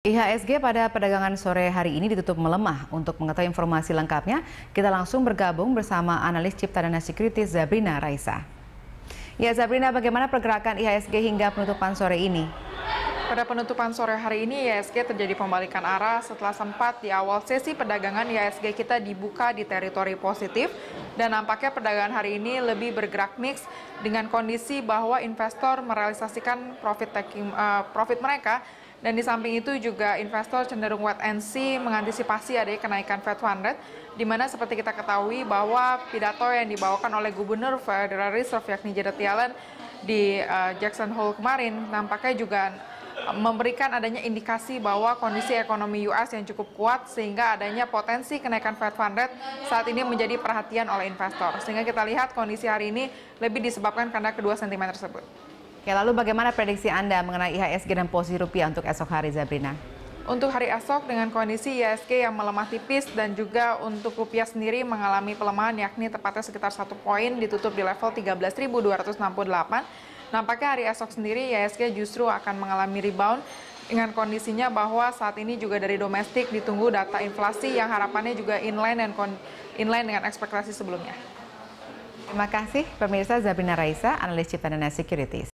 IHSG pada perdagangan sore hari ini ditutup melemah. Untuk mengetahui informasi lengkapnya, kita langsung bergabung bersama analis cipta dana sekuritis Zabrina Raisa. Ya Zabrina, bagaimana pergerakan IHSG hingga penutupan sore ini? Pada penutupan sore hari ini, YSG terjadi pembalikan arah setelah sempat di awal sesi perdagangan YSG kita dibuka di teritori positif dan nampaknya perdagangan hari ini lebih bergerak mix dengan kondisi bahwa investor merealisasikan profit taking uh, profit mereka dan di samping itu juga investor cenderung wait and see mengantisipasi adanya kenaikan Fed fund rate di mana seperti kita ketahui bahwa pidato yang dibawakan oleh Gubernur Federal Reserve yakni Janet Yellen di uh, Jackson Hole kemarin nampaknya juga memberikan adanya indikasi bahwa kondisi ekonomi US yang cukup kuat sehingga adanya potensi kenaikan Fed Fund Rate saat ini menjadi perhatian oleh investor. Sehingga kita lihat kondisi hari ini lebih disebabkan karena kedua sentimen tersebut. Oke, lalu bagaimana prediksi Anda mengenai IHSG dan posisi rupiah untuk esok hari, Zabrina? Untuk hari esok dengan kondisi ISG yang melemah tipis dan juga untuk rupiah sendiri mengalami pelemahan yakni tepatnya sekitar satu poin ditutup di level 13.268 Nampaknya hari esok sendiri IHSG justru akan mengalami rebound dengan kondisinya bahwa saat ini juga dari domestik ditunggu data inflasi yang harapannya juga inline dan inline dengan ekspektasi sebelumnya. Terima kasih pemirsa Zabina Raisa, analis Cipta Securities.